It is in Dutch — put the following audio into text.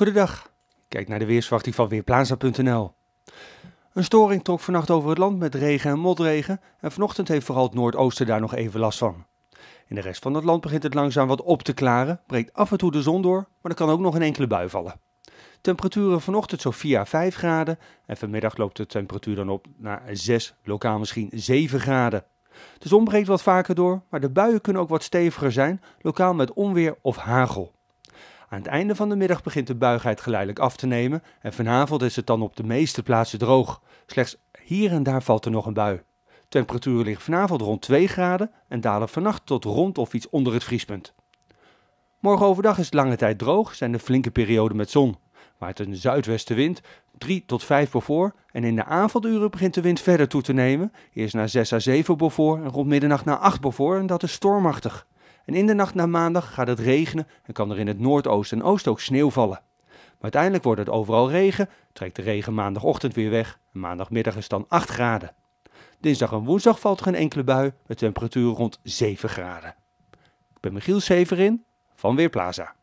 Goedendag. Kijk naar de weersverwachting van Weerplaza.nl. Een storing trok vannacht over het land met regen en motregen en vanochtend heeft vooral het noordoosten daar nog even last van. In de rest van het land begint het langzaam wat op te klaren, breekt af en toe de zon door, maar er kan ook nog een enkele bui vallen. Temperaturen vanochtend zo 4 à 5 graden en vanmiddag loopt de temperatuur dan op naar 6, lokaal misschien 7 graden. De zon breekt wat vaker door, maar de buien kunnen ook wat steviger zijn, lokaal met onweer of hagel. Aan het einde van de middag begint de buigheid geleidelijk af te nemen en vanavond is het dan op de meeste plaatsen droog. Slechts hier en daar valt er nog een bui. Temperaturen liggen vanavond rond 2 graden en dalen vannacht tot rond of iets onder het vriespunt. Morgen overdag is het lange tijd droog, zijn er flinke perioden met zon. Waait een zuidwestenwind, 3 tot 5 voor en in de avonduren begint de wind verder toe te nemen. Eerst naar 6 à 7 voor en rond middernacht naar 8 voor en dat is stormachtig. En in de nacht naar maandag gaat het regenen en kan er in het noordoosten en oosten ook sneeuw vallen. Maar uiteindelijk wordt het overal regen, trekt de regen maandagochtend weer weg en maandagmiddag is dan 8 graden. Dinsdag en woensdag valt geen enkele bui met temperatuur rond 7 graden. Ik ben Michiel Severin van Weerplaza.